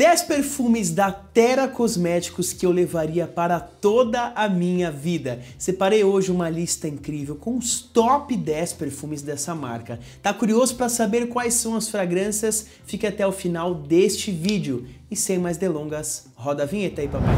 10 perfumes da Terra Cosméticos que eu levaria para toda a minha vida. Separei hoje uma lista incrível com os top 10 perfumes dessa marca. Tá curioso para saber quais são as fragrâncias? Fique até o final deste vídeo. E sem mais delongas, roda a vinheta aí, papai.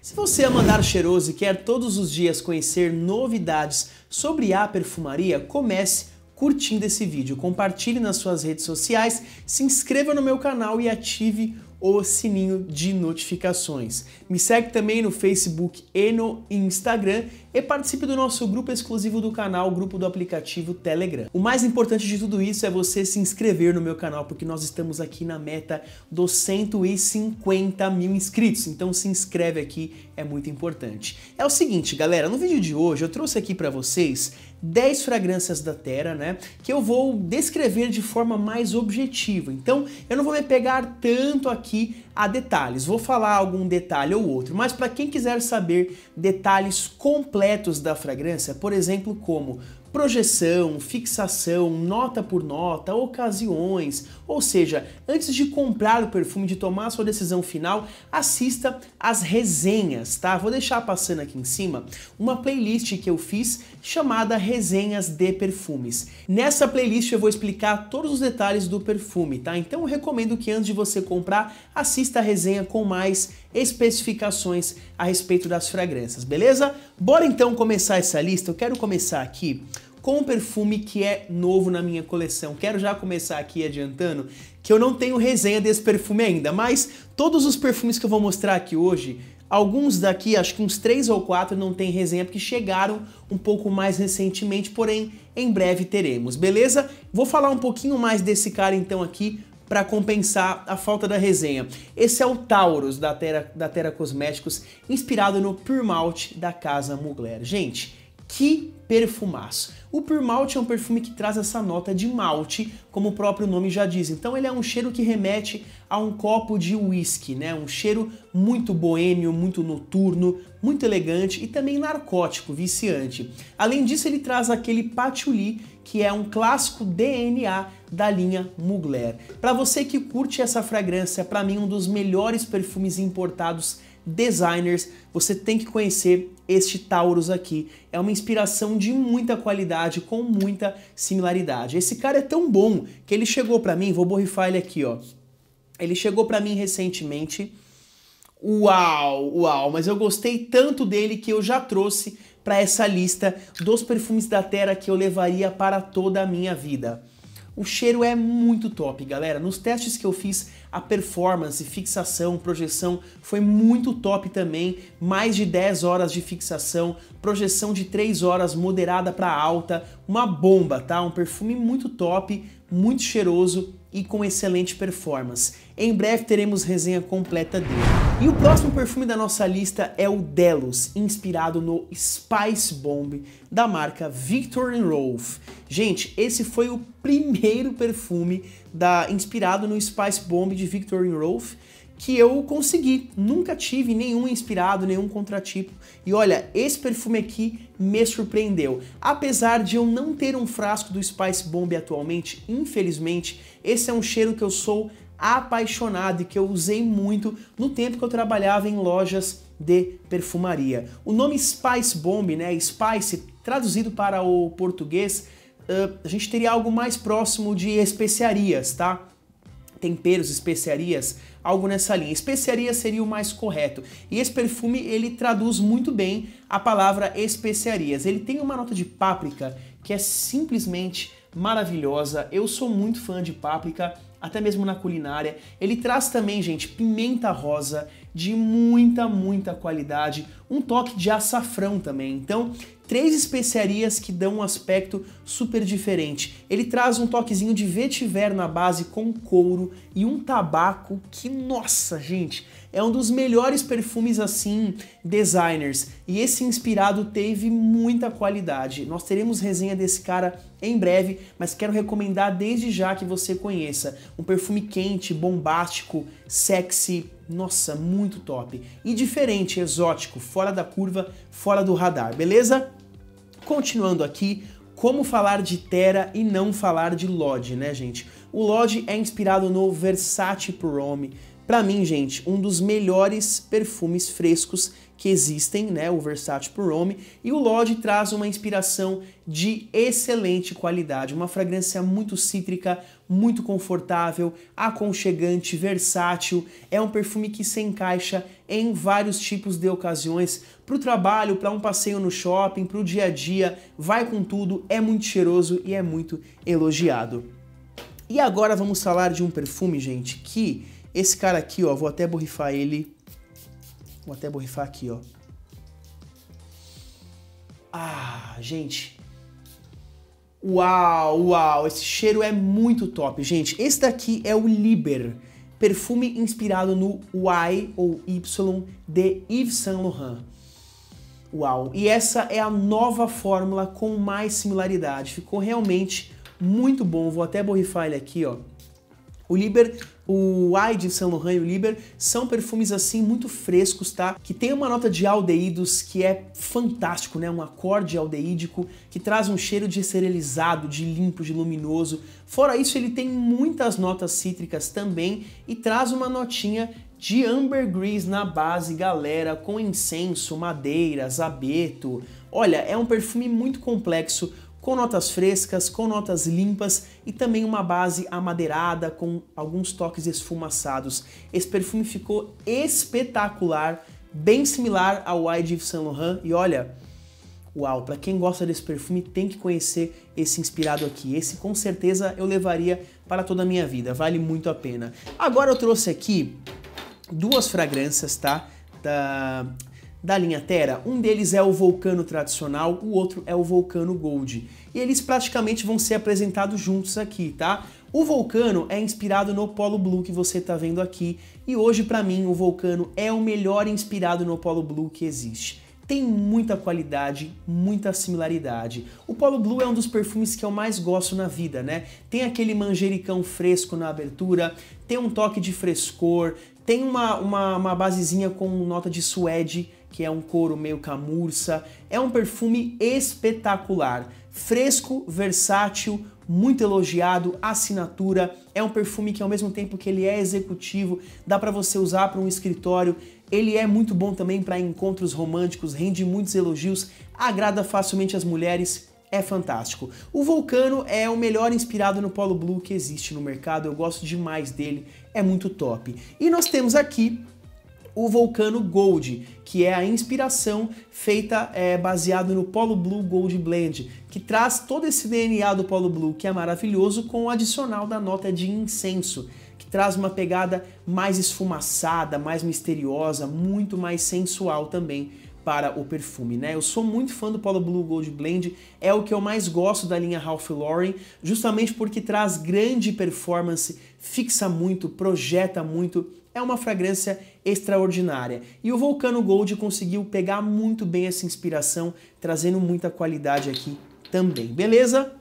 Se você é mandar cheiroso e quer todos os dias conhecer novidades sobre a perfumaria, comece curtindo esse vídeo, compartilhe nas suas redes sociais, se inscreva no meu canal e ative o sininho de notificações. Me segue também no Facebook e no Instagram e participe do nosso grupo exclusivo do canal, o grupo do aplicativo Telegram. O mais importante de tudo isso é você se inscrever no meu canal, porque nós estamos aqui na meta dos 150 mil inscritos, então se inscreve aqui, é muito importante. É o seguinte, galera, no vídeo de hoje eu trouxe aqui para vocês 10 fragrâncias da Terra, né? Que eu vou descrever de forma mais objetiva. Então, eu não vou me pegar tanto aqui a detalhes. Vou falar algum detalhe ou outro, mas para quem quiser saber detalhes completos da fragrância, por exemplo, como projeção, fixação, nota por nota, ocasiões. Ou seja, antes de comprar o perfume, de tomar a sua decisão final, assista as resenhas, tá? Vou deixar passando aqui em cima uma playlist que eu fiz chamada Resenhas de Perfumes. Nessa playlist eu vou explicar todos os detalhes do perfume, tá? Então eu recomendo que antes de você comprar, assista a resenha com mais especificações a respeito das fragrâncias, beleza? Bora então começar essa lista. Eu quero começar aqui com um perfume que é novo na minha coleção. Quero já começar aqui adiantando que eu não tenho resenha desse perfume ainda, mas todos os perfumes que eu vou mostrar aqui hoje Alguns daqui, acho que uns três ou quatro, não tem resenha porque chegaram um pouco mais recentemente, porém em breve teremos, beleza? Vou falar um pouquinho mais desse cara então aqui para compensar a falta da resenha. Esse é o Taurus da Terra, da Terra Cosméticos, inspirado no Pure Malt da Casa Mugler. Gente, que perfumaço! O pure malt é um perfume que traz essa nota de malte, como o próprio nome já diz. Então ele é um cheiro que remete a um copo de whisky, né? Um cheiro muito boêmio, muito noturno, muito elegante e também narcótico, viciante. Além disso, ele traz aquele patchouli, que é um clássico DNA da linha Mugler. Para você que curte essa fragrância, para mim um dos melhores perfumes importados designers, você tem que conhecer este Taurus aqui. É uma inspiração de muita qualidade, com muita similaridade. Esse cara é tão bom que ele chegou para mim, vou borrifar ele aqui, ó. Ele chegou para mim recentemente. Uau, uau, mas eu gostei tanto dele que eu já trouxe para essa lista dos perfumes da Terra que eu levaria para toda a minha vida. O cheiro é muito top, galera. Nos testes que eu fiz, a performance, fixação, projeção foi muito top também. Mais de 10 horas de fixação, projeção de 3 horas moderada para alta, uma bomba, tá? Um perfume muito top, muito cheiroso e com excelente performance. Em breve teremos resenha completa dele. E o próximo perfume da nossa lista é o Delos, inspirado no Spice Bomb da marca Victor Rolf. Gente, esse foi o primeiro perfume da inspirado no Spice Bomb de Victor Rolf que eu consegui. Nunca tive nenhum inspirado, nenhum contratipo. E olha, esse perfume aqui me surpreendeu. Apesar de eu não ter um frasco do Spice Bomb atualmente, infelizmente, esse é um cheiro que eu sou apaixonado e que eu usei muito no tempo que eu trabalhava em lojas de perfumaria. O nome Spice Bomb, né? Spice, traduzido para o português, uh, a gente teria algo mais próximo de especiarias, tá? Temperos, especiarias, algo nessa linha. Especiaria seria o mais correto. E esse perfume ele traduz muito bem a palavra especiarias. Ele tem uma nota de páprica que é simplesmente maravilhosa. Eu sou muito fã de páprica até mesmo na culinária. Ele traz também, gente, pimenta rosa de muita, muita qualidade, um toque de açafrão também. Então, três especiarias que dão um aspecto super diferente. Ele traz um toquezinho de vetiver na base com couro e um tabaco que, nossa, gente, é um dos melhores perfumes assim, designers. E esse inspirado teve muita qualidade. Nós teremos resenha desse cara em breve, mas quero recomendar desde já que você conheça um perfume quente, bombástico, sexy, nossa, muito top e diferente, exótico, fora da curva, fora do radar, beleza? Continuando aqui, como falar de Terra e não falar de Lodge, né, gente? O Lodge é inspirado no Versace Pro Para mim, gente, um dos melhores perfumes frescos que existem, né, o Versace por Rome, e o Lodge traz uma inspiração de excelente qualidade, uma fragrância muito cítrica, muito confortável, aconchegante, versátil, é um perfume que se encaixa em vários tipos de ocasiões, para o trabalho, para um passeio no shopping, para o dia a dia, vai com tudo, é muito cheiroso e é muito elogiado. E agora vamos falar de um perfume, gente, que esse cara aqui, ó, vou até borrifar ele Vou até borrifar aqui, ó. Ah, gente. Uau, uau, esse cheiro é muito top, gente. Esse daqui é o Liber, perfume inspirado no Y ou Y de Yves Saint Laurent. Uau, e essa é a nova fórmula com mais similaridade. Ficou realmente muito bom. Vou até borrifar ele aqui, ó. O Liber, o Ai Saint Laurent e o Liber são perfumes assim muito frescos, tá? Que tem uma nota de aldeídos que é fantástico, né? Um acorde aldeídico que traz um cheiro de cerealizado, de limpo, de luminoso. Fora isso, ele tem muitas notas cítricas também e traz uma notinha de ambergris na base, galera, com incenso, madeiras, abeto. Olha, é um perfume muito complexo, com notas frescas, com notas limpas e também uma base amadeirada com alguns toques esfumaçados. Esse perfume ficou espetacular, bem similar ao Wide Yves Saint Laurent e olha, uau, para quem gosta desse perfume tem que conhecer esse inspirado aqui. Esse com certeza eu levaria para toda a minha vida, vale muito a pena. Agora eu trouxe aqui duas fragrâncias, tá? Da da linha Terra. Um deles é o vulcano tradicional, o outro é o vulcano Gold. E eles praticamente vão ser apresentados juntos aqui, tá? O vulcano é inspirado no Polo Blue que você está vendo aqui, e hoje para mim o vulcano é o melhor inspirado no Polo Blue que existe. Tem muita qualidade, muita similaridade. O Polo Blue é um dos perfumes que eu mais gosto na vida, né? Tem aquele manjericão fresco na abertura, tem um toque de frescor, tem uma, uma, uma basezinha com nota de suede que é um couro meio camurça. É um perfume espetacular, fresco, versátil, muito elogiado, assinatura. É um perfume que ao mesmo tempo que ele é executivo, dá para você usar para um escritório. Ele é muito bom também para encontros românticos, rende muitos elogios, agrada facilmente as mulheres é fantástico. O Vulcano é o melhor inspirado no Polo Blue que existe no mercado, eu gosto demais dele, é muito top. E nós temos aqui o Vulcano Gold, que é a inspiração feita é, baseado no Polo Blue Gold Blend, que traz todo esse DNA do Polo Blue, que é maravilhoso, com o adicional da nota de incenso, que traz uma pegada mais esfumaçada, mais misteriosa, muito mais sensual também para o perfume, né? Eu sou muito fã do Polo Blue Gold Blend, é o que eu mais gosto da linha Ralph Lauren, justamente porque traz grande performance, fixa muito, projeta muito é uma fragrância extraordinária. E o Volcano Gold conseguiu pegar muito bem essa inspiração, trazendo muita qualidade aqui também, beleza?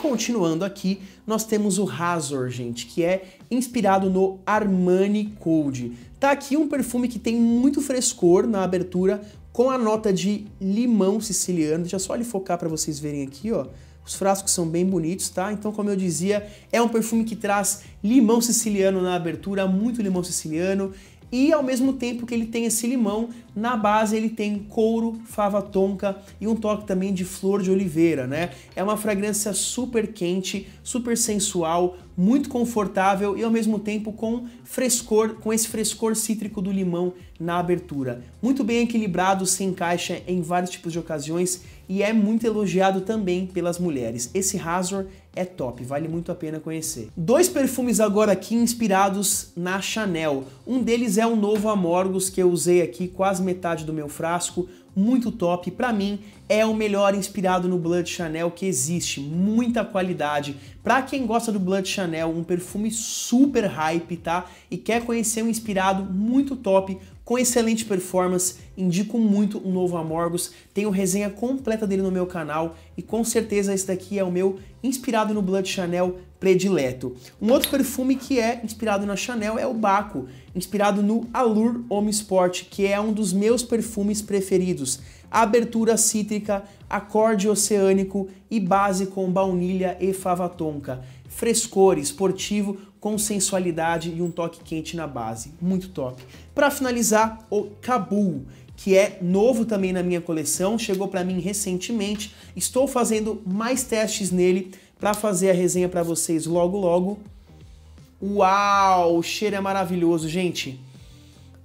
Continuando aqui, nós temos o Razor, gente, que é inspirado no Armani Code. Tá aqui um perfume que tem muito frescor na abertura, com a nota de limão siciliano. Deixa só ele focar para vocês verem aqui, ó. Os frascos são bem bonitos, tá? Então, como eu dizia, é um perfume que traz limão siciliano na abertura, muito limão siciliano. E ao mesmo tempo que ele tem esse limão, na base ele tem couro, fava tonka e um toque também de flor de oliveira, né? É uma fragrância super quente, super sensual, muito confortável e ao mesmo tempo com frescor, com esse frescor cítrico do limão na abertura. Muito bem equilibrado, se encaixa em vários tipos de ocasiões e é muito elogiado também pelas mulheres. Esse Razor é top, vale muito a pena conhecer. Dois perfumes agora aqui inspirados na Chanel. Um deles é o novo Amorgos que eu usei aqui quase metade do meu frasco, muito top, para mim é o melhor inspirado no Blood Chanel que existe, muita qualidade. Para quem gosta do Blood Chanel, um perfume super hype, tá? E quer conhecer um inspirado muito top, com excelente performance, indico muito o novo Amorgos. Tenho resenha completa dele no meu canal e com certeza esse daqui é o meu inspirado inspirado no Blood Chanel predileto. Um outro perfume que é inspirado na Chanel é o Baco, inspirado no Allure Homme Sport, que é um dos meus perfumes preferidos. abertura cítrica, acorde oceânico e base com baunilha e fava tonka. Frescor esportivo com sensualidade e um toque quente na base. Muito top. Para finalizar, o Cabul, que é novo também na minha coleção, chegou para mim recentemente. Estou fazendo mais testes nele para fazer a resenha para vocês logo logo. Uau, o cheiro é maravilhoso, gente.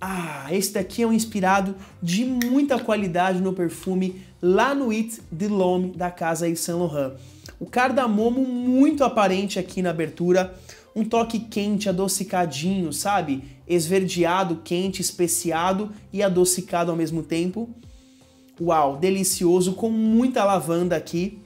Ah, esse daqui é um inspirado de muita qualidade no perfume lá no It de Lome da casa Yves Saint Laurent. O cardamomo muito aparente aqui na abertura, um toque quente, adocicadinho, sabe? Esverdeado, quente, especiado e adocicado ao mesmo tempo. Uau, delicioso, com muita lavanda aqui.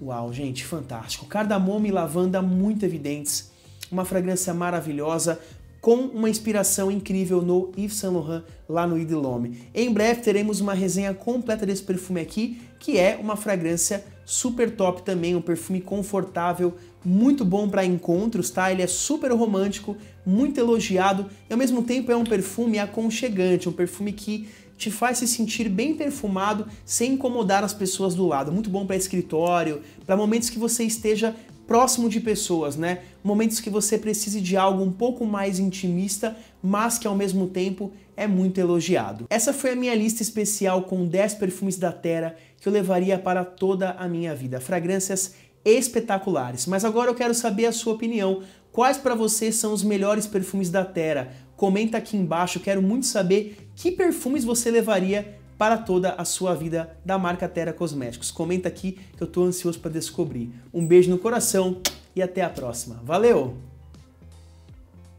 Uau, gente, fantástico. Cardamomo e lavanda muito evidentes. Uma fragrância maravilhosa, com uma inspiração incrível no Yves Saint Laurent lá no Idilome. Em breve teremos uma resenha completa desse perfume aqui, que é uma fragrância super top também, um perfume confortável, muito bom para encontros, tá? Ele é super romântico, muito elogiado e ao mesmo tempo é um perfume aconchegante, um perfume que te faz se sentir bem perfumado sem incomodar as pessoas do lado. Muito bom para escritório, para momentos que você esteja próximo de pessoas, né? Momentos que você precise de algo um pouco mais intimista, mas que ao mesmo tempo é muito elogiado. Essa foi a minha lista especial com 10 perfumes da Terra que eu levaria para toda a minha vida. Fragrâncias espetaculares. Mas agora eu quero saber a sua opinião. Quais para você são os melhores perfumes da Terra? comenta aqui embaixo. Quero muito saber que perfumes você levaria para toda a sua vida da marca Terra Cosméticos. Comenta aqui que eu estou ansioso para descobrir. Um beijo no coração e até a próxima. Valeu!